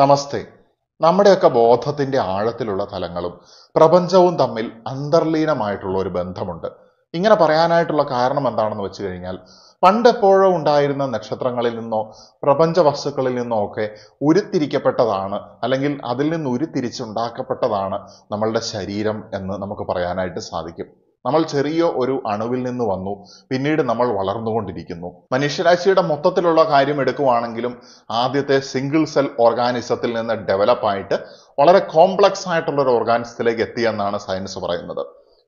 നമസ്തേ നമ്മുടെയൊക്കെ ബോധത്തിന്റെ ആഴത്തിലുള്ള തലങ്ങളും പ്രപഞ്ചവും തമ്മിൽ അന്തർലീനമായിട്ടുള്ള ഒരു ബന്ധമുണ്ട് ഇങ്ങനെ പറയാനായിട്ടുള്ള കാരണം എന്താണെന്ന് വെച്ച് കഴിഞ്ഞാൽ പണ്ടെപ്പോഴോ ഉണ്ടായിരുന്ന നക്ഷത്രങ്ങളിൽ നിന്നോ പ്രപഞ്ച വസ്തുക്കളിൽ നിന്നോ ഒക്കെ ഉരുത്തിരിക്കപ്പെട്ടതാണ് അല്ലെങ്കിൽ അതിൽ നിന്ന് ഉരുത്തിരിച്ചുണ്ടാക്കപ്പെട്ടതാണ് നമ്മളുടെ ശരീരം എന്ന് നമുക്ക് പറയാനായിട്ട് സാധിക്കും നമ്മൾ ചെറിയ ഒരു അണുവിൽ നിന്ന് വന്നു പിന്നീട് നമ്മൾ വളർന്നുകൊണ്ടിരിക്കുന്നു മനുഷ്യരാശിയുടെ മൊത്തത്തിലുള്ള കാര്യം എടുക്കുവാണെങ്കിലും ആദ്യത്തെ സിംഗിൾ സെൽ ഓർഗാനിസത്തിൽ നിന്ന് ഡെവലപ്പായിട്ട് വളരെ കോംപ്ലക്സ് ആയിട്ടുള്ള ഒരു ഓർഗാനിസത്തിലേക്ക് എത്തിയെന്നാണ് സയൻസ് പറയുന്നത്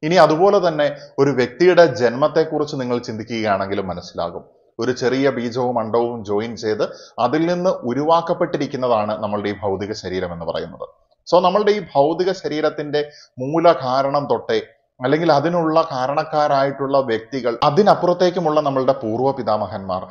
ഇനി അതുപോലെ തന്നെ ഒരു വ്യക്തിയുടെ ജന്മത്തെക്കുറിച്ച് നിങ്ങൾ ചിന്തിക്കുകയാണെങ്കിലും മനസ്സിലാകും ഒരു ചെറിയ ബീജവും അണ്ടവും ജോയിൻ ചെയ്ത് അതിൽ നിന്ന് ഉരുവാക്കപ്പെട്ടിരിക്കുന്നതാണ് നമ്മളുടെ ഈ ഭൗതിക ശരീരം എന്ന് പറയുന്നത് സോ നമ്മളുടെ ഈ ഭൗതിക ശരീരത്തിന്റെ മൂലകാരണം തൊട്ടേ അല്ലെങ്കിൽ അതിനുള്ള കാരണക്കാരായിട്ടുള്ള വ്യക്തികൾ അതിനപ്പുറത്തേക്കുമുള്ള നമ്മളുടെ പൂർവ്വ പിതാമഹന്മാർ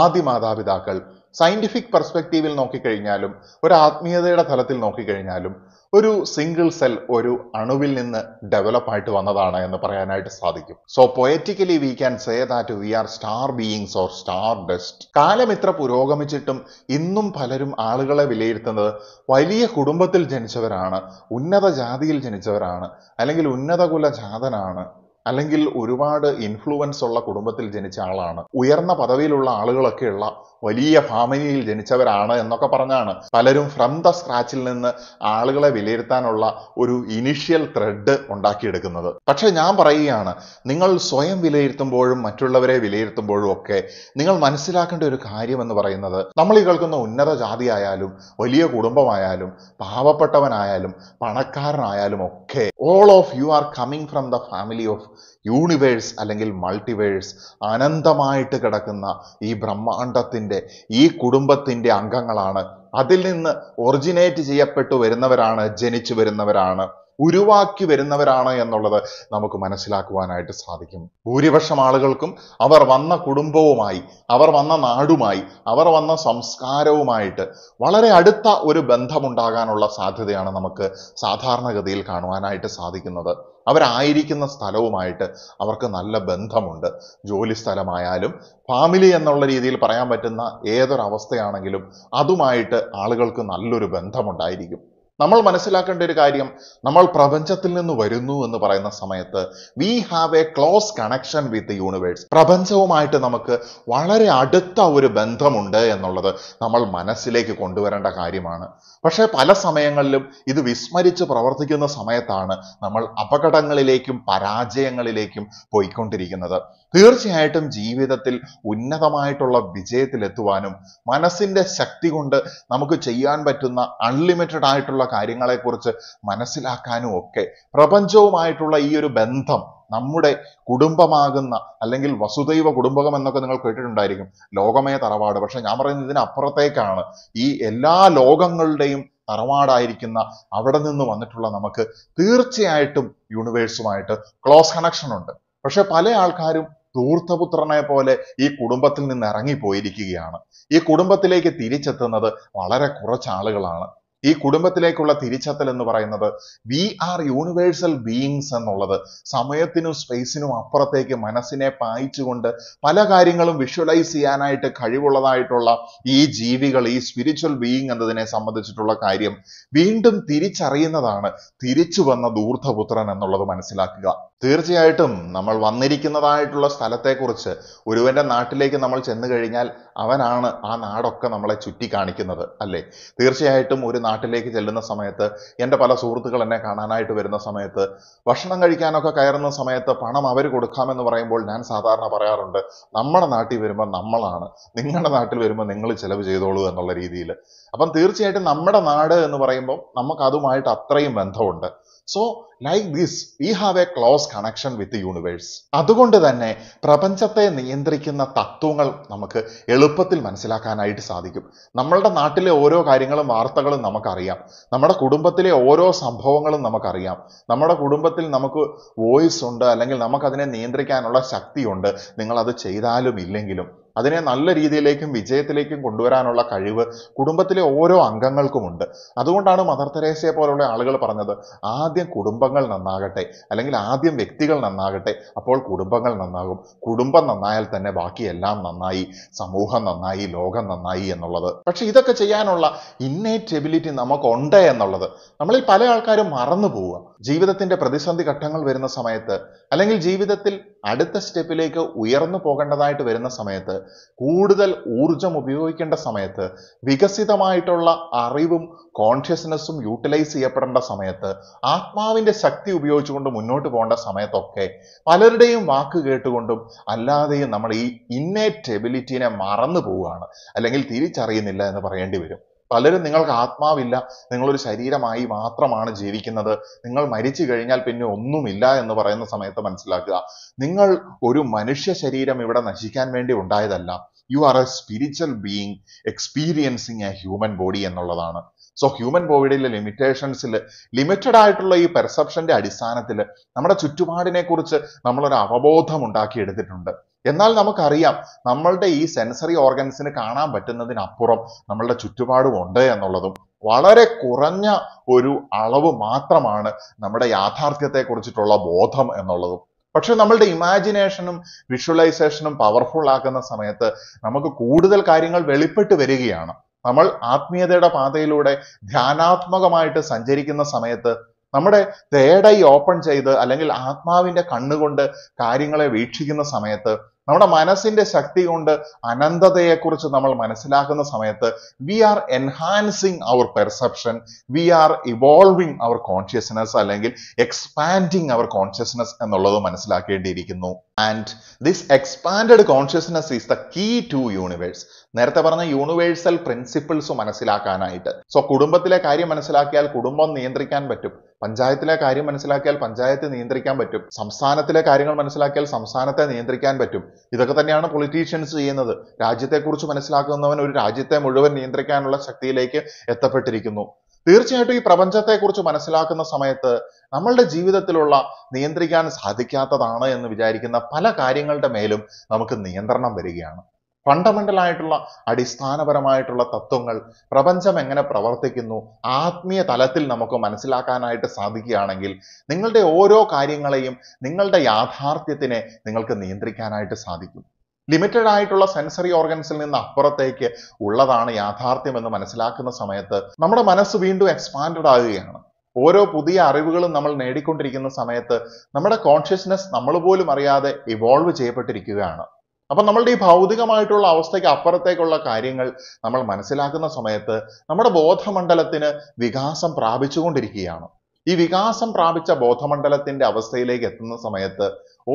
ആദ്യ മാതാപിതാക്കൾ സയന്റിഫിക് പെർസ്പെക്റ്റീവിൽ നോക്കിക്കഴിഞ്ഞാലും ഒരു ആത്മീയതയുടെ തലത്തിൽ നോക്കിക്കഴിഞ്ഞാലും ഒരു സിംഗിൾ സെൽ ഒരു അണുവിൽ നിന്ന് ഡെവലപ്പ് ആയിട്ട് വന്നതാണ് എന്ന് പറയാനായിട്ട് സാധിക്കും so poetically we can say that we are star beings or star dust കാലം ഇത്ര പുരോഗമിച്ചിട്ടും ഇന്നും പലരും ആളുകളെ വിലയിരുത്തുന്നത് വലിയ കുടുംബത്തിൽ ജനിച്ചവരാണ് ഉന്നത ജാതിയിൽ ജനിച്ചവരാണ് അല്ലെങ്കിൽ ഉന്നത കുല ജാതനാണ് അല്ലെങ്കിൽ ഒരുപാട് ഇൻഫ്ലുവൻസ് ഉള്ള കുടുംബത്തിൽ ജനിച്ച ആളാണ് ഉയർന്ന പദവിയിലുള്ള ആളുകളൊക്കെയുള്ള വലിയ ഫാമിലിയിൽ ജനിച്ചവരാണ് എന്നൊക്കെ പറഞ്ഞാണ് പലരും ഫ്രം ദ സ്ക്രാച്ചിൽ നിന്ന് ആളുകളെ വിലയിരുത്താനുള്ള ഒരു ഇനിഷ്യൽ ത്രെഡ് ഉണ്ടാക്കിയെടുക്കുന്നത് പക്ഷെ ഞാൻ പറയുകയാണ് നിങ്ങൾ സ്വയം വിലയിരുത്തുമ്പോഴും മറ്റുള്ളവരെ വിലയിരുത്തുമ്പോഴും ഒക്കെ നിങ്ങൾ മനസ്സിലാക്കേണ്ട ഒരു കാര്യം എന്ന് പറയുന്നത് നമ്മൾ ഈ കേൾക്കുന്ന ഉന്നത ജാതി ആയാലും വലിയ കുടുംബമായാലും പാവപ്പെട്ടവനായാലും പണക്കാരനായാലും ഒക്കെ all of you are coming from the family of universe അല്ലെങ്കിൽ മൾട്ടിവേഴ്സ് അനന്തമായിട്ട് കിടക്കുന്ന ഈ ബ്രഹ്മാണ്ടത്തിൻ്റെ ഈ കുടുംബത്തിൻ്റെ അംഗങ്ങളാണ് അതിൽ നിന്ന് ഒറിജിനേറ്റ് ചെയ്യപ്പെട്ടു വരുന്നവരാണ് ജനിച്ചു വരുന്നവരാണ് ഉരുവാക്കി വരുന്നവരാണ് എന്നുള്ളത് നമുക്ക് മനസ്സിലാക്കുവാനായിട്ട് സാധിക്കും ഭൂരിപക്ഷം ആളുകൾക്കും അവർ വന്ന കുടുംബവുമായി അവർ വന്ന നാടുമായി അവർ വന്ന സംസ്കാരവുമായിട്ട് വളരെ അടുത്ത ഒരു ബന്ധമുണ്ടാകാനുള്ള സാധ്യതയാണ് നമുക്ക് സാധാരണഗതിയിൽ കാണുവാനായിട്ട് സാധിക്കുന്നത് അവരായിരിക്കുന്ന സ്ഥലവുമായിട്ട് അവർക്ക് നല്ല ബന്ധമുണ്ട് ജോലി സ്ഥലമായാലും ഫാമിലി എന്നുള്ള രീതിയിൽ പറയാൻ പറ്റുന്ന ഏതൊരവസ്ഥയാണെങ്കിലും അതുമായിട്ട് ആളുകൾക്ക് നല്ലൊരു ബന്ധമുണ്ടായിരിക്കും നമ്മൾ മനസ്സിലാക്കേണ്ട ഒരു കാര്യം നമ്മൾ പ്രപഞ്ചത്തിൽ നിന്ന് വരുന്നു എന്ന് പറയുന്ന സമയത്ത് we have a close connection with universe പ്രപഞ്ചവുമായിട്ട് നമുക്ക് വളരെ അടുത്ത ഒരു ബന്ധമുണ്ട് എന്നുള്ളത് നമ്മൾ മനസ്സിലേക്ക് കൊണ്ടുവരേണ്ട കാര്യമാണ് പക്ഷേ പല സമയങ്ങളിലും ഇത് വിസ്മരിച്ച് പ്രവർത്തിക്കുന്ന സമയത്താണ് നമ്മൾ അപകടങ്ങളിലേക്കും പരാജയങ്ങളിലേക്കും പോയിക്കൊണ്ടിരിക്കുന്നത് തീർച്ചയായിട്ടും ജീവിതത്തിൽ ഉന്നതമായിട്ടുള്ള വിജയത്തിലെത്തുവാനും മനസ്സിൻ്റെ ശക്തി കൊണ്ട് നമുക്ക് ചെയ്യാൻ പറ്റുന്ന അൺലിമിറ്റഡ് ആയിട്ടുള്ള കാര്യങ്ങളെക്കുറിച്ച് മനസ്സിലാക്കാനും ഒക്കെ പ്രപഞ്ചവുമായിട്ടുള്ള ഈ ഒരു ബന്ധം നമ്മുടെ കുടുംബമാകുന്ന അല്ലെങ്കിൽ വസുദൈവ കുടുംബകം എന്നൊക്കെ നിങ്ങൾ കേട്ടിട്ടുണ്ടായിരിക്കും ലോകമേ തറവാട് പക്ഷെ ഞാൻ പറയുന്നത് ഇതിനപ്പുറത്തേക്കാണ് ഈ എല്ലാ ലോകങ്ങളുടെയും തറവാടായിരിക്കുന്ന അവിടെ നിന്ന് വന്നിട്ടുള്ള നമുക്ക് തീർച്ചയായിട്ടും യൂണിവേഴ്സുമായിട്ട് ക്ലോസ് കണക്ഷൻ ഉണ്ട് പക്ഷെ പല ആൾക്കാരും ധൂർത്തപുത്രനെ പോലെ ഈ കുടുംബത്തിൽ നിന്ന് ഇറങ്ങിപ്പോയിരിക്കുകയാണ് ഈ കുടുംബത്തിലേക്ക് തിരിച്ചെത്തുന്നത് വളരെ കുറച്ച് ആളുകളാണ് ഈ കുടുംബത്തിലേക്കുള്ള തിരിച്ചെത്തൽ എന്ന് പറയുന്നത് വി ആർ യൂണിവേഴ്സൽ ബീയിങ്സ് എന്നുള്ളത് സമയത്തിനും സ്പേസിനും അപ്പുറത്തേക്ക് മനസ്സിനെ പായിച്ചുകൊണ്ട് പല കാര്യങ്ങളും വിഷ്വലൈസ് ചെയ്യാനായിട്ട് കഴിവുള്ളതായിട്ടുള്ള ഈ ജീവികൾ ഈ സ്പിരിച്വൽ ബീയിങ് എന്നതിനെ സംബന്ധിച്ചിട്ടുള്ള കാര്യം വീണ്ടും തിരിച്ചറിയുന്നതാണ് തിരിച്ചു വന്ന ദൂർദ്ധപുത്രൻ എന്നുള്ളത് മനസ്സിലാക്കുക തീർച്ചയായിട്ടും നമ്മൾ വന്നിരിക്കുന്നതായിട്ടുള്ള സ്ഥലത്തെക്കുറിച്ച് ഒരുവന്റെ നാട്ടിലേക്ക് നമ്മൾ ചെന്നു കഴിഞ്ഞാൽ അവനാണ് ആ നാടൊക്കെ നമ്മളെ ചുറ്റി കാണിക്കുന്നത് അല്ലേ തീർച്ചയായിട്ടും ഒരു നാട്ടിലേക്ക് ചെല്ലുന്ന സമയത്ത് എൻ്റെ പല സുഹൃത്തുക്കൾ എന്നെ കാണാനായിട്ട് വരുന്ന സമയത്ത് ഭക്ഷണം കഴിക്കാനൊക്കെ കയറുന്ന സമയത്ത് പണം അവർ കൊടുക്കാമെന്ന് പറയുമ്പോൾ ഞാൻ സാധാരണ പറയാറുണ്ട് നമ്മുടെ നാട്ടിൽ വരുമ്പോൾ നമ്മളാണ് നിങ്ങളുടെ നാട്ടിൽ വരുമ്പോൾ നിങ്ങൾ ചിലവ് ചെയ്തോളൂ എന്നുള്ള രീതിയിൽ അപ്പം തീർച്ചയായിട്ടും നമ്മുടെ നാട് എന്ന് പറയുമ്പോൾ നമുക്ക് അതുമായിട്ട് അത്രയും ബന്ധമുണ്ട് so like this we have a close connection with universe അതുകൊണ്ട് തന്നെ പ്രപഞ്ചത്തെ നിയന്ത്രിക്കുന്ന തത്വങ്ങൾ നമുക്ക് എളുപ്പത്തിൽ മനസ്സിലാക്കാനായിട്ട് സാധിക്കും നമ്മളുടെ നാട്ടിലെ ഓരോ കാര്യങ്ങളും വാർത്തകളും നമുക്കറിയാം നമ്മുടെ കുടുംബത്തിലെ ഓരോ സംഭവങ്ങളും നമുക്കറിയാം നമ്മുടെ കുടുംബത്തിൽ നമുക്ക് വോയിസ് ഉണ്ട് അല്ലെങ്കിൽ നമുക്കതിനെ നിയന്ത്രിക്കാനുള്ള ശക്തിയുണ്ട് നിങ്ങളത് ചെയ്താലും ഇല്ലെങ്കിലും അതിനെ നല്ല രീതിയിലേക്കും വിജയത്തിലേക്കും കൊണ്ടുവരാനുള്ള കഴിവ് കുടുംബത്തിലെ ഓരോ അംഗങ്ങൾക്കുമുണ്ട് അതുകൊണ്ടാണ് മദർ തെരേസയെ പോലുള്ള ആളുകൾ പറഞ്ഞത് ആദ്യം കുടുംബങ്ങൾ നന്നാകട്ടെ അല്ലെങ്കിൽ ആദ്യം വ്യക്തികൾ നന്നാകട്ടെ അപ്പോൾ കുടുംബങ്ങൾ നന്നാകും കുടുംബം നന്നായാൽ തന്നെ ബാക്കി എല്ലാം നന്നായി സമൂഹം നന്നായി ലോകം നന്നായി എന്നുള്ളത് പക്ഷെ ഇതൊക്കെ ചെയ്യാനുള്ള ഇന്നേറ്റ് എബിലിറ്റി നമുക്കുണ്ട് എന്നുള്ളത് നമ്മളിൽ പല ആൾക്കാരും മറന്നു പോവുക ജീവിതത്തിന്റെ പ്രതിസന്ധി ഘട്ടങ്ങൾ വരുന്ന സമയത്ത് അല്ലെങ്കിൽ ജീവിതത്തിൽ അടുത്ത സ്റ്റെപ്പിലേക്ക് ഉയർന്നു പോകേണ്ടതായിട്ട് വരുന്ന സമയത്ത് കൂടുതൽ ഊർജം ഉപയോഗിക്കേണ്ട സമയത്ത് വികസിതമായിട്ടുള്ള അറിവും കോൺഷ്യസ്നെസ്സും യൂട്ടിലൈസ് ചെയ്യപ്പെടേണ്ട സമയത്ത് ആത്മാവിൻ്റെ ശക്തി ഉപയോഗിച്ചുകൊണ്ട് മുന്നോട്ട് പോകേണ്ട സമയത്തൊക്കെ പലരുടെയും വാക്ക് കേട്ടുകൊണ്ടും അല്ലാതെയും നമ്മൾ ഈ ഇന്നേറ്റ് എബിലിറ്റിനെ മറന്നു പോവുകയാണ് അല്ലെങ്കിൽ തിരിച്ചറിയുന്നില്ല എന്ന് പറയേണ്ടി വരും പലരും നിങ്ങൾക്ക് ആത്മാവില്ല നിങ്ങളൊരു ശരീരമായി മാത്രമാണ് ജീവിക്കുന്നത് നിങ്ങൾ മരിച്ചു കഴിഞ്ഞാൽ പിന്നെ ഒന്നുമില്ല എന്ന് പറയുന്ന സമയത്ത് മനസ്സിലാക്കുക നിങ്ങൾ ഒരു മനുഷ്യ ശരീരം ഇവിടെ നശിക്കാൻ വേണ്ടി ഉണ്ടായതല്ല you are a spiritual being experiencing a human body എന്നുള്ളതാണ് സോ ഹ്യൂമൻ ബോഡിയിലെ ലിമിറ്റേഷൻസിൽ ലിമിറ്റഡ് ആയിട്ടുള്ള ഈ പെർസെപ്ഷന്റെ അടിസ്ഥാനത്തിൽ നമ്മുടെ ചുറ്റുപാടിനെ കുറിച്ച് നമ്മളൊരു അവബോധം ഉണ്ടാക്കിയെടുത്തിട്ടുണ്ട് എന്നാൽ നമുക്കറിയാം നമ്മളുടെ ഈ സെൻസറി ഓർഗൻസിന് കാണാൻ പറ്റുന്നതിനപ്പുറം നമ്മളുടെ ചുറ്റുപാടും ഉണ്ട് എന്നുള്ളതും വളരെ കുറഞ്ഞ ഒരു അളവ് മാത്രമാണ് നമ്മുടെ യാഥാർത്ഥ്യത്തെ കുറിച്ചിട്ടുള്ള ബോധം എന്നുള്ളതും പക്ഷെ നമ്മളുടെ ഇമാജിനേഷനും വിഷ്വലൈസേഷനും പവർഫുൾ ആക്കുന്ന സമയത്ത് നമുക്ക് കൂടുതൽ കാര്യങ്ങൾ വെളിപ്പെട്ട് വരികയാണ് നമ്മൾ ആത്മീയതയുടെ പാതയിലൂടെ ധ്യാനാത്മകമായിട്ട് സഞ്ചരിക്കുന്ന സമയത്ത് നമ്മുടെ തേടൈ ഓപ്പൺ ചെയ്ത് അല്ലെങ്കിൽ ആത്മാവിന്റെ കണ്ണുകൊണ്ട് കാര്യങ്ങളെ വീക്ഷിക്കുന്ന സമയത്ത് നമ്മുടെ മനസ്സിന്റെ ശക്തി കൊണ്ട് അനന്തതയെക്കുറിച്ച് നമ്മൾ മനസ്സിലാക്കുന്ന സമയത്ത് we are enhancing our perception we are evolving our consciousness അല്ലെങ്കിൽ എക്സ്പാൻഡിങ് അവർ കോൺഷ്യസ്നസ് എന്നുള്ളത് മനസ്സിലാക്കേണ്ടിയിരിക്കുന്നു and this expand consciousness is the key to universe നേരത്തെ പറഞ്ഞ യൂണിവേഴ്സൽ പ്രിൻസിപ്പിൾസ് മനസ്സിലാക്കാനായിട്ട് സോ കുടുംബത്തിലെ കാര്യം മനസ്സിലാക്കിയാൽ കുടുംബം നിയന്ത്രിക്കാൻ പറ്റും പഞ്ചായത്തിലെ കാര്യം മനസ്സിലാക്കിയാൽ പഞ്ചായത്ത് നിയന്ത്രിക്കാൻ പറ്റും സംസ്ഥാനത്തിലെ കാര്യങ്ങൾ മനസ്സിലാക്കിയാൽ സംസ്ഥാനത്തെ നിയന്ത്രിക്കാൻ പറ്റും ഇതൊക്കെ തന്നെയാണ് പൊളിറ്റീഷ്യൻസ് ചെയ്യുന്നത് രാജ്യത്തെക്കുറിച്ച് മനസ്സിലാക്കുന്നവൻ ഒരു രാജ്യത്തെ മുഴുവൻ നിയന്ത്രിക്കാനുള്ള ശക്തിയിലേക്ക് എത്തപ്പെട്ടിരിക്കുന്നു തീർച്ചയായിട്ടും ഈ പ്രപഞ്ചത്തെക്കുറിച്ച് മനസ്സിലാക്കുന്ന സമയത്ത് നമ്മളുടെ ജീവിതത്തിലുള്ള നിയന്ത്രിക്കാൻ സാധിക്കാത്തതാണ് എന്ന് വിചാരിക്കുന്ന പല കാര്യങ്ങളുടെ മേലും നമുക്ക് നിയന്ത്രണം വരികയാണ് ഫണ്ടമെന്റൽ ആയിട്ടുള്ള അടിസ്ഥാനപരമായിട്ടുള്ള തത്വങ്ങൾ പ്രപഞ്ചം എങ്ങനെ പ്രവർത്തിക്കുന്നു ആത്മീയ തലത്തിൽ നമുക്ക് മനസ്സിലാക്കാനായിട്ട് സാധിക്കുകയാണെങ്കിൽ നിങ്ങളുടെ ഓരോ കാര്യങ്ങളെയും നിങ്ങളുടെ യാഥാർത്ഥ്യത്തിനെ നിങ്ങൾക്ക് നിയന്ത്രിക്കാനായിട്ട് സാധിക്കും ലിമിറ്റഡ് ആയിട്ടുള്ള സെൻസറി ഓർഗൻസിൽ നിന്ന് അപ്പുറത്തേക്ക് ഉള്ളതാണ് യാഥാർത്ഥ്യം എന്ന് മനസ്സിലാക്കുന്ന സമയത്ത് നമ്മുടെ മനസ്സ് വീണ്ടും എക്സ്പാൻഡഡ് ആകുകയാണ് ഓരോ പുതിയ അറിവുകളും നമ്മൾ നേടിക്കൊണ്ടിരിക്കുന്ന സമയത്ത് നമ്മുടെ കോൺഷ്യസ്നെസ് നമ്മൾ പോലും അറിയാതെ ഇവോൾവ് ചെയ്യപ്പെട്ടിരിക്കുകയാണ് അപ്പം നമ്മളുടെ ഈ ഭൗതികമായിട്ടുള്ള അവസ്ഥയ്ക്ക് അപ്പുറത്തേക്കുള്ള കാര്യങ്ങൾ നമ്മൾ മനസ്സിലാക്കുന്ന സമയത്ത് നമ്മുടെ ബോധമണ്ഡലത്തിന് വികാസം പ്രാപിച്ചുകൊണ്ടിരിക്കുകയാണ് ഈ വികാസം പ്രാപിച്ച ബോധമണ്ഡലത്തിന്റെ അവസ്ഥയിലേക്ക് എത്തുന്ന സമയത്ത്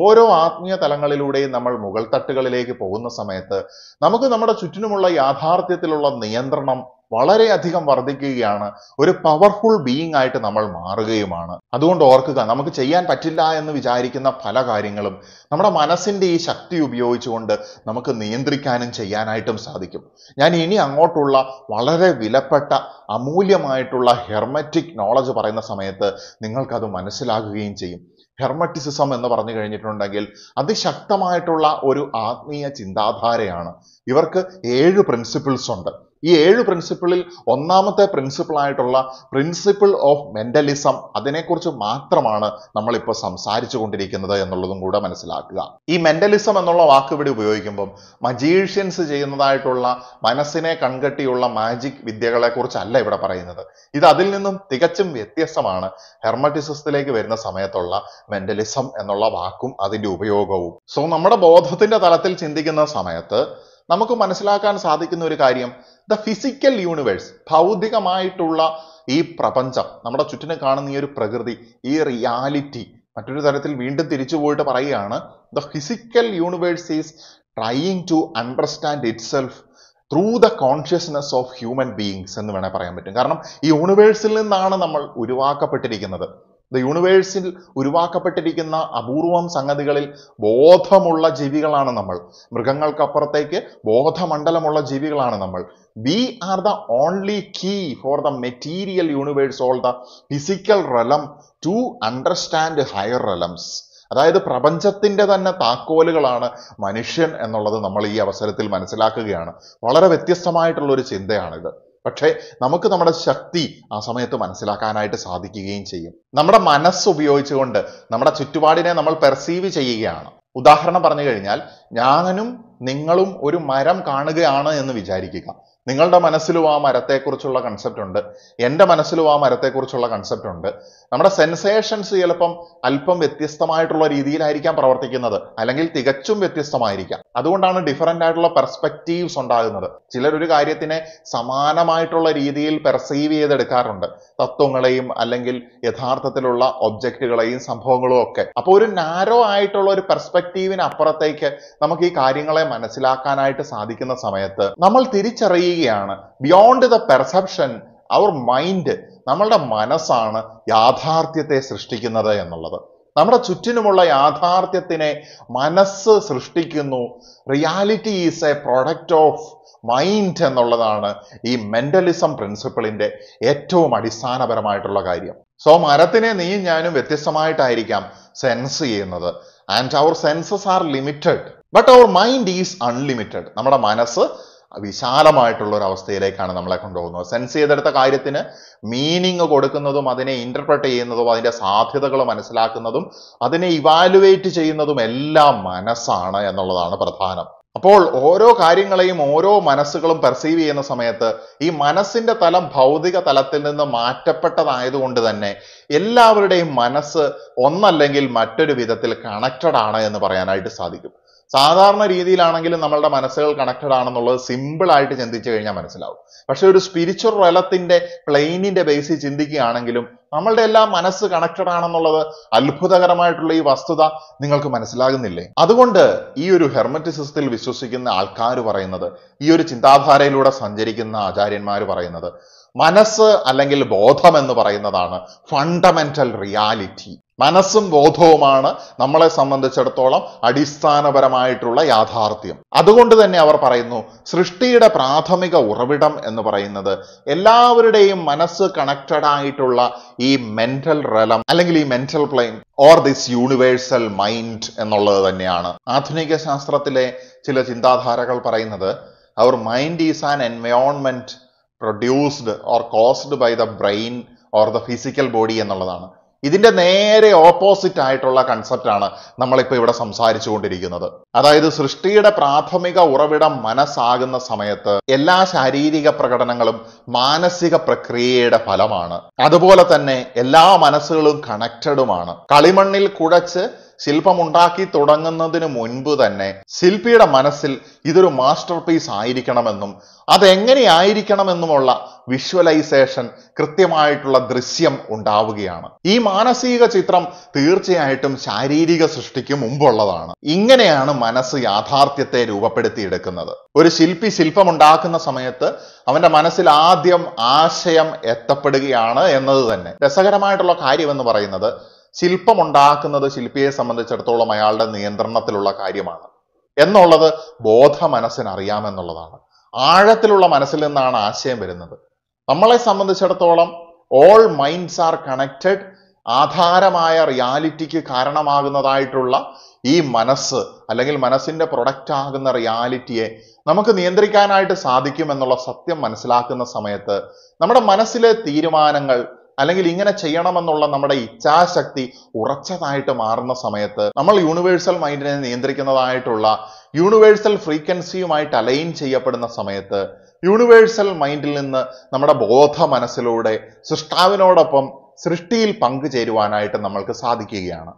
ഓരോ ആത്മീയ തലങ്ങളിലൂടെയും നമ്മൾ മുകൾ തട്ടുകളിലേക്ക് പോകുന്ന സമയത്ത് നമുക്ക് നമ്മുടെ ചുറ്റിനുമുള്ള യാഥാർത്ഥ്യത്തിലുള്ള നിയന്ത്രണം വളരെയധികം വർദ്ധിക്കുകയാണ് ഒരു പവർഫുൾ ബീയിങ് ആയിട്ട് നമ്മൾ മാറുകയുമാണ് അതുകൊണ്ട് ഓർക്കുക നമുക്ക് ചെയ്യാൻ പറ്റില്ല എന്ന് വിചാരിക്കുന്ന പല കാര്യങ്ങളും നമ്മുടെ മനസ്സിൻ്റെ ഈ ശക്തി ഉപയോഗിച്ചുകൊണ്ട് നമുക്ക് നിയന്ത്രിക്കാനും ചെയ്യാനായിട്ടും സാധിക്കും ഞാൻ ഇനി അങ്ങോട്ടുള്ള വളരെ വിലപ്പെട്ട അമൂല്യമായിട്ടുള്ള ഹെർമറ്റിക് നോളജ് പറയുന്ന സമയത്ത് നിങ്ങൾക്കത് മനസ്സിലാകുകയും ചെയ്യും ഹെർമറ്റിസിസം എന്ന് പറഞ്ഞു കഴിഞ്ഞിട്ടുണ്ടെങ്കിൽ അതിശക്തമായിട്ടുള്ള ഒരു ആത്മീയ ചിന്താധാരയാണ് ഇവർക്ക് ഏഴ് പ്രിൻസിപ്പിൾസ് ഉണ്ട് ഈ ഏഴ് പ്രിൻസിപ്പിളിൽ ഒന്നാമത്തെ പ്രിൻസിപ്പിൾ ആയിട്ടുള്ള പ്രിൻസിപ്പിൾ ഓഫ് മെന്റലിസം അതിനെക്കുറിച്ച് മാത്രമാണ് നമ്മൾ ഇപ്പോൾ സംസാരിച്ചു കൊണ്ടിരിക്കുന്നത് എന്നുള്ളതും കൂടെ മനസ്സിലാക്കുക ഈ മെന്റലിസം എന്നുള്ള വാക്ക് ഇവിടെ ഉപയോഗിക്കുമ്പം മജീഷ്യൻസ് ചെയ്യുന്നതായിട്ടുള്ള മനസ്സിനെ കൺകെട്ടിയുള്ള മാജിക് വിദ്യകളെ കുറിച്ചല്ല ഇവിടെ പറയുന്നത് ഇത് അതിൽ നിന്നും തികച്ചും വ്യത്യസ്തമാണ് ഹെർമറ്റിസത്തിലേക്ക് വരുന്ന സമയത്തുള്ള മെന്റലിസം എന്നുള്ള വാക്കും അതിന്റെ ഉപയോഗവും സോ നമ്മുടെ ബോധത്തിന്റെ തലത്തിൽ ചിന്തിക്കുന്ന സമയത്ത് നമുക്ക് മനസ്സിലാക്കാൻ സാധിക്കുന്ന ഒരു കാര്യം ദ ഫിസിക്കൽ യൂണിവേഴ്സ് ഭൗതികമായിട്ടുള്ള ഈ പ്രപഞ്ചം നമ്മുടെ ചുറ്റിനെ കാണുന്ന ഈ ഒരു പ്രകൃതി ഈ റിയാലിറ്റി മറ്റൊരു തരത്തിൽ വീണ്ടും തിരിച്ചു പോയിട്ട് പറയുകയാണ് the physical universe is trying to understand itself through the consciousness of human beings എന്ന് വേണേൽ പറയാൻ പറ്റും കാരണം ഈ യൂണിവേഴ്സിൽ നിന്നാണ് നമ്മൾ ഉരുവാക്കപ്പെട്ടിരിക്കുന്നത് ദ യൂണിവേഴ്സിൽ ഉരുവാക്കപ്പെട്ടിരിക്കുന്ന അപൂർവം സംഗതികളിൽ ബോധമുള്ള ജീവികളാണ് നമ്മൾ മൃഗങ്ങൾക്കപ്പുറത്തേക്ക് ബോധമണ്ഡലമുള്ള ജീവികളാണ് നമ്മൾ we are the only key for the material universe all the physical realm to understand higher realms അതായത് പ്രപഞ്ചത്തിൻ്റെ തന്നെ താക്കോലുകളാണ് മനുഷ്യൻ എന്നുള്ളത് നമ്മൾ ഈ അവസരത്തിൽ മനസ്സിലാക്കുകയാണ് വളരെ വ്യത്യസ്തമായിട്ടുള്ള ഒരു ചിന്തയാണിത് പക്ഷേ നമുക്ക് നമ്മുടെ ശക്തി ആ സമയത്ത് മനസ്സിലാക്കാനായിട്ട് സാധിക്കുകയും ചെയ്യും നമ്മുടെ മനസ്സ് ഉപയോഗിച്ചുകൊണ്ട് നമ്മുടെ ചുറ്റുപാടിനെ നമ്മൾ പെർസീവ് ചെയ്യുകയാണ് ഉദാഹരണം പറഞ്ഞു കഴിഞ്ഞാൽ ഞാനും നിങ്ങളും ഒരു മരം കാണുകയാണ് എന്ന് വിചാരിക്കുക നിങ്ങളുടെ മനസ്സിലും ആ മരത്തെക്കുറിച്ചുള്ള കൺസെപ്റ്റ് ഉണ്ട് എൻ്റെ മനസ്സിലും ആ മരത്തെക്കുറിച്ചുള്ള കൺസെപ്റ്റ് ഉണ്ട് നമ്മുടെ സെൻസേഷൻസ് ചിലപ്പം അല്പം വ്യത്യസ്തമായിട്ടുള്ള രീതിയിലായിരിക്കാം പ്രവർത്തിക്കുന്നത് അല്ലെങ്കിൽ തികച്ചും വ്യത്യസ്തമായിരിക്കാം അതുകൊണ്ടാണ് ഡിഫറൻ്റ് ആയിട്ടുള്ള പെർസ്പെക്റ്റീവ്സ് ഉണ്ടാകുന്നത് ചിലരൊരു കാര്യത്തിനെ സമാനമായിട്ടുള്ള രീതിയിൽ പെർസീവ് ചെയ്തെടുക്കാറുണ്ട് തത്വങ്ങളെയും അല്ലെങ്കിൽ യഥാർത്ഥത്തിലുള്ള ഒബ്ജക്റ്റുകളെയും സംഭവങ്ങളും ഒക്കെ അപ്പോൾ ഒരു നാരോ ആയിട്ടുള്ള ഒരു പെർസ്പെക്റ്റീവിന് അപ്പുറത്തേക്ക് നമുക്ക് ഈ കാര്യങ്ങളെ മനസ്സിലാക്കാനായിട്ട് സാധിക്കുന്ന സമയത്ത് നമ്മൾ തിരിച്ചറിയുക ചെയ്യുകയാണ് beyond the perception our mind നമ്മളുടെ മനസ്സാണ് യാഥാർത്ഥ്യത്തെ സൃഷ്ടിക്കുന്നത് എന്നുള്ളത് നമ്മുടെ ചുറ്റിനുമുള്ള യാഥാർത്ഥ്യത്തിനെ മനസ്സ് സൃഷ്ടിക്കുന്നു reality is a product of mind എന്നുള്ളതാണ് ഈ മെന്റലിസം പ്രിൻസിപ്പിളിന്റെ ഏറ്റവും അടിസ്ഥാനപരമായിട്ടുള്ള കാര്യം സോ മരത്തിനെ നീയും ഞാനും വ്യത്യസ്തമായിട്ടായിരിക്കാം സെൻസ് ചെയ്യുന്നത് and our senses are limited but our mind is unlimited നമ്മുടെ മനസ്സ് വിശാലമായിട്ടുള്ള ഒരു അവസ്ഥയിലേക്കാണ് നമ്മളെ കൊണ്ടുപോകുന്നത് സെൻസ് ചെയ്തെടുത്ത കാര്യത്തിന് മീനിങ് കൊടുക്കുന്നതും അതിനെ ഇന്റർപ്രറ്റ് ചെയ്യുന്നതും അതിൻ്റെ സാധ്യതകൾ മനസ്സിലാക്കുന്നതും അതിനെ ഇവാലുവേറ്റ് ചെയ്യുന്നതും എല്ലാം മനസ്സാണ് എന്നുള്ളതാണ് പ്രധാനം അപ്പോൾ ഓരോ കാര്യങ്ങളെയും ഓരോ മനസ്സുകളും പെർസീവ് ചെയ്യുന്ന സമയത്ത് ഈ മനസ്സിന്റെ തലം ഭൗതിക തലത്തിൽ നിന്ന് മാറ്റപ്പെട്ടതായതുകൊണ്ട് തന്നെ എല്ലാവരുടെയും മനസ്സ് ഒന്നല്ലെങ്കിൽ മറ്റൊരു വിധത്തിൽ കണക്റ്റഡ് ആണ് എന്ന് പറയാനായിട്ട് സാധിക്കും സാധാരണ രീതിയിലാണെങ്കിലും നമ്മളുടെ മനസ്സുകൾ കണക്റ്റഡ് ആണെന്നുള്ളത് സിമ്പിൾ ആയിട്ട് ചിന്തിച്ചു കഴിഞ്ഞാൽ മനസ്സിലാവും പക്ഷെ ഒരു സ്പിരിച്വൽ റലത്തിന്റെ പ്ലെയിനിന്റെ ബേസിൽ ചിന്തിക്കുകയാണെങ്കിലും നമ്മളുടെ എല്ലാം മനസ്സ് കണക്റ്റഡ് ആണെന്നുള്ളത് അത്ഭുതകരമായിട്ടുള്ള ഈ വസ്തുത നിങ്ങൾക്ക് മനസ്സിലാകുന്നില്ലേ അതുകൊണ്ട് ഈ ഒരു ഹെർമറ്റിസിസത്തിൽ വിശ്വസിക്കുന്ന ആൾക്കാർ പറയുന്നത് ഈ ഒരു ചിന്താധാരയിലൂടെ സഞ്ചരിക്കുന്ന ആചാര്യന്മാർ പറയുന്നത് മനസ്സ് അല്ലെങ്കിൽ ബോധം എന്ന് പറയുന്നതാണ് ഫണ്ടമെന്റൽ റിയാലിറ്റി മനസ്സും ബോധവുമാണ് നമ്മളെ സംബന്ധിച്ചിടത്തോളം അടിസ്ഥാനപരമായിട്ടുള്ള യാഥാർത്ഥ്യം അതുകൊണ്ട് തന്നെ അവർ പറയുന്നു സൃഷ്ടിയുടെ പ്രാഥമിക ഉറവിടം എന്ന് പറയുന്നത് എല്ലാവരുടെയും മനസ്സ് കണക്റ്റഡ് ആയിട്ടുള്ള ഈ മെന്റൽ റലം അല്ലെങ്കിൽ ഈ mental plane or this universal mind എന്നുള്ളത് തന്നെയാണ് ആധുനിക ശാസ്ത്രത്തിലെ ചില ചിന്താധാരകൾ പറയുന്നത് our mind is an environment produced or caused by the brain or the physical body എന്നുള്ളതാണ് ഇതിന്റെ നേരെ ഓപ്പോസിറ്റ് ആയിട്ടുള്ള കൺസെപ്റ്റാണ് നമ്മളിപ്പോൾ ഇവിടെ സംസാരിച്ചുകൊണ്ടിരിക്കുന്നത് അതായത് സൃഷ്ടിയുടെ പ്രാഥമിക ഉറവിടം മനസ്സാകുന്ന സമയത്ത് എല്ലാ ശാരീരിക പ്രകടനങ്ങളും മാനസിക പ്രക്രിയയുടെ ഫലമാണ് അതുപോലെ തന്നെ എല്ലാ മനസ്സുകളും കണക്റ്റഡുമാണ് കളിമണ്ണിൽ കുഴച്ച് ശില്പമുണ്ടാക്കി തുടങ്ങുന്നതിന് മുൻപ് തന്നെ ശില്പിയുടെ മനസ്സിൽ ഇതൊരു മാസ്റ്റർ പീസ് ആയിരിക്കണമെന്നും അതെങ്ങനെയായിരിക്കണമെന്നുമുള്ള വിഷ്വലൈസേഷൻ കൃത്യമായിട്ടുള്ള ദൃശ്യം ഉണ്ടാവുകയാണ് ഈ മാനസിക ചിത്രം തീർച്ചയായിട്ടും ശാരീരിക സൃഷ്ടിക്ക് മുമ്പുള്ളതാണ് ഇങ്ങനെയാണ് മനസ്സ് യാഥാർത്ഥ്യത്തെ രൂപപ്പെടുത്തിയെടുക്കുന്നത് ഒരു ശില്പി ഉണ്ടാക്കുന്ന സമയത്ത് അവന്റെ മനസ്സിൽ ആദ്യം ആശയം എത്തപ്പെടുകയാണ് എന്നത് തന്നെ രസകരമായിട്ടുള്ള കാര്യം എന്ന് പറയുന്നത് ശില്പമുണ്ടാക്കുന്നത് ശില്പിയെ സംബന്ധിച്ചിടത്തോളം അയാളുടെ നിയന്ത്രണത്തിലുള്ള കാര്യമാണ് എന്നുള്ളത് ബോധ മനസ്സിനറിയാമെന്നുള്ളതാണ് ആഴത്തിലുള്ള മനസ്സിൽ നിന്നാണ് ആശയം വരുന്നത് നമ്മളെ സംബന്ധിച്ചിടത്തോളം ഓൾ മൈൻഡ്സ് ആർ കണക്റ്റഡ് ആധാരമായ റിയാലിറ്റിക്ക് കാരണമാകുന്നതായിട്ടുള്ള ഈ മനസ്സ് അല്ലെങ്കിൽ മനസ്സിന്റെ പ്രൊഡക്റ്റ് ആകുന്ന റിയാലിറ്റിയെ നമുക്ക് നിയന്ത്രിക്കാനായിട്ട് സാധിക്കും എന്നുള്ള സത്യം മനസ്സിലാക്കുന്ന സമയത്ത് നമ്മുടെ മനസ്സിലെ തീരുമാനങ്ങൾ അല്ലെങ്കിൽ ഇങ്ങനെ ചെയ്യണമെന്നുള്ള നമ്മുടെ ഇച്ഛാശക്തി ഉറച്ചതായിട്ട് മാറുന്ന സമയത്ത് നമ്മൾ യൂണിവേഴ്സൽ മൈൻഡിനെ നിയന്ത്രിക്കുന്നതായിട്ടുള്ള യൂണിവേഴ്സൽ ഫ്രീക്വൻസിയുമായിട്ട് അലൈൻ ചെയ്യപ്പെടുന്ന സമയത്ത് യൂണിവേഴ്സൽ മൈൻഡിൽ നിന്ന് നമ്മുടെ ബോധ മനസ്സിലൂടെ സൃഷ്ടാവിനോടൊപ്പം സൃഷ്ടിയിൽ പങ്കുചേരുവാനായിട്ട് നമ്മൾക്ക് സാധിക്കുകയാണ്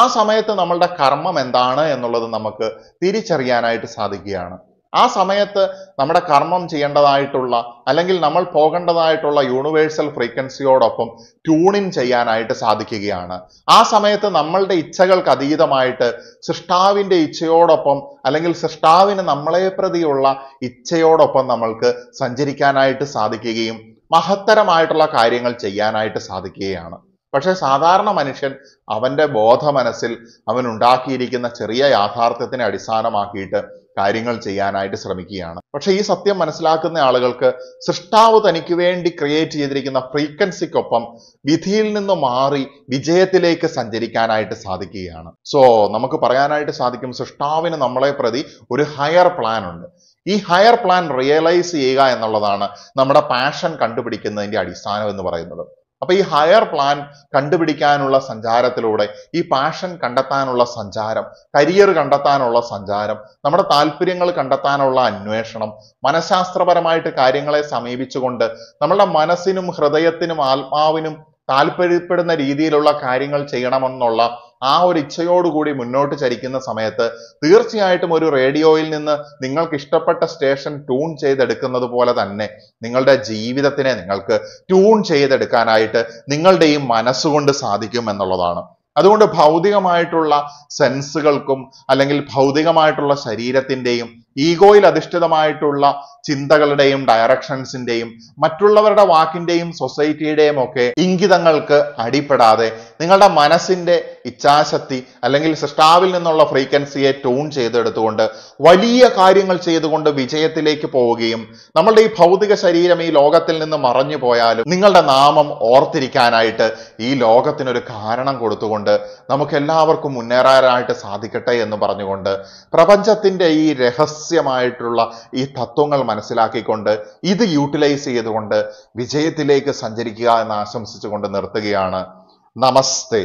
ആ സമയത്ത് നമ്മളുടെ കർമ്മം എന്താണ് എന്നുള്ളത് നമുക്ക് തിരിച്ചറിയാനായിട്ട് സാധിക്കുകയാണ് ആ സമയത്ത് നമ്മുടെ കർമ്മം ചെയ്യേണ്ടതായിട്ടുള്ള അല്ലെങ്കിൽ നമ്മൾ പോകേണ്ടതായിട്ടുള്ള യൂണിവേഴ്സൽ ഫ്രീക്വൻസിയോടൊപ്പം ട്യൂണിൻ ചെയ്യാനായിട്ട് സാധിക്കുകയാണ് ആ സമയത്ത് നമ്മളുടെ ഇച്ഛകൾക്ക് അതീതമായിട്ട് സൃഷ്ടാവിൻ്റെ ഇച്ഛയോടൊപ്പം അല്ലെങ്കിൽ സൃഷ്ടാവിന് നമ്മളെ പ്രതിയുള്ള ഇച്ഛയോടൊപ്പം നമ്മൾക്ക് സഞ്ചരിക്കാനായിട്ട് സാധിക്കുകയും മഹത്തരമായിട്ടുള്ള കാര്യങ്ങൾ ചെയ്യാനായിട്ട് സാധിക്കുകയാണ് പക്ഷേ സാധാരണ മനുഷ്യൻ അവൻ്റെ ബോധ മനസ്സിൽ അവൻ ഉണ്ടാക്കിയിരിക്കുന്ന ചെറിയ യാഥാർത്ഥ്യത്തിനെ അടിസ്ഥാനമാക്കിയിട്ട് കാര്യങ്ങൾ ചെയ്യാനായിട്ട് ശ്രമിക്കുകയാണ് പക്ഷെ ഈ സത്യം മനസ്സിലാക്കുന്ന ആളുകൾക്ക് സൃഷ്ടാവ് തനിക്ക് വേണ്ടി ക്രിയേറ്റ് ചെയ്തിരിക്കുന്ന ഫ്രീക്വൻസിക്കൊപ്പം വിധിയിൽ നിന്ന് മാറി വിജയത്തിലേക്ക് സഞ്ചരിക്കാനായിട്ട് സാധിക്കുകയാണ് സോ നമുക്ക് പറയാനായിട്ട് സാധിക്കും സൃഷ്ടാവിന് നമ്മളെ പ്രതി ഒരു ഹയർ പ്ലാൻ ഉണ്ട് ഈ ഹയർ പ്ലാൻ റിയലൈസ് ചെയ്യുക എന്നുള്ളതാണ് നമ്മുടെ പാഷൻ കണ്ടുപിടിക്കുന്നതിന്റെ അടിസ്ഥാനം എന്ന് പറയുന്നത് അപ്പൊ ഈ ഹയർ പ്ലാൻ കണ്ടുപിടിക്കാനുള്ള സഞ്ചാരത്തിലൂടെ ഈ പാഷൻ കണ്ടെത്താനുള്ള സഞ്ചാരം കരിയർ കണ്ടെത്താനുള്ള സഞ്ചാരം നമ്മുടെ താല്പര്യങ്ങൾ കണ്ടെത്താനുള്ള അന്വേഷണം മനഃശാസ്ത്രപരമായിട്ട് കാര്യങ്ങളെ സമീപിച്ചുകൊണ്ട് നമ്മളുടെ മനസ്സിനും ഹൃദയത്തിനും ആത്മാവിനും താല്പര്യപ്പെടുന്ന രീതിയിലുള്ള കാര്യങ്ങൾ ചെയ്യണമെന്നുള്ള ആ ഒരു ഇച്ഛയോടുകൂടി മുന്നോട്ട് ചരിക്കുന്ന സമയത്ത് തീർച്ചയായിട്ടും ഒരു റേഡിയോയിൽ നിന്ന് നിങ്ങൾക്ക് ഇഷ്ടപ്പെട്ട സ്റ്റേഷൻ ട്യൂൺ ചെയ്തെടുക്കുന്നത് പോലെ തന്നെ നിങ്ങളുടെ ജീവിതത്തിനെ നിങ്ങൾക്ക് ട്യൂൺ ചെയ്തെടുക്കാനായിട്ട് നിങ്ങളുടെ ഈ മനസ്സുകൊണ്ട് സാധിക്കും എന്നുള്ളതാണ് അതുകൊണ്ട് ഭൗതികമായിട്ടുള്ള സെൻസുകൾക്കും അല്ലെങ്കിൽ ഭൗതികമായിട്ടുള്ള ശരീരത്തിൻ്റെയും ഈഗോയിൽ അധിഷ്ഠിതമായിട്ടുള്ള ചിന്തകളുടെയും ഡയറക്ഷൻസിന്റെയും മറ്റുള്ളവരുടെ വാക്കിന്റെയും സൊസൈറ്റിയുടെയും ഒക്കെ ഇംഗിതങ്ങൾക്ക് അടിപ്പെടാതെ നിങ്ങളുടെ മനസ്സിന്റെ ഇച്ഛാശക്തി അല്ലെങ്കിൽ സൃഷ്ടാവിൽ നിന്നുള്ള ഫ്രീക്വൻസിയെ ട്യൂൺ ചെയ്തെടുത്തുകൊണ്ട് വലിയ കാര്യങ്ങൾ ചെയ്തുകൊണ്ട് വിജയത്തിലേക്ക് പോവുകയും നമ്മളുടെ ഈ ഭൗതിക ശരീരം ഈ ലോകത്തിൽ നിന്ന് മറഞ്ഞു പോയാലും നിങ്ങളുടെ നാമം ഓർത്തിരിക്കാനായിട്ട് ഈ ലോകത്തിനൊരു കാരണം കൊടുത്തുകൊണ്ട് നമുക്ക് എല്ലാവർക്കും മുന്നേറാനായിട്ട് സാധിക്കട്ടെ എന്ന് പറഞ്ഞുകൊണ്ട് പ്രപഞ്ചത്തിന്റെ ഈ രഹസ്യ രഹസ്യമായിട്ടുള്ള ഈ തത്വങ്ങൾ മനസ്സിലാക്കിക്കൊണ്ട് ഇത് യൂട്ടിലൈസ് ചെയ്തുകൊണ്ട് വിജയത്തിലേക്ക് സഞ്ചരിക്കുക എന്ന് ആശംസിച്ചുകൊണ്ട് നിർത്തുകയാണ് നമസ്തേ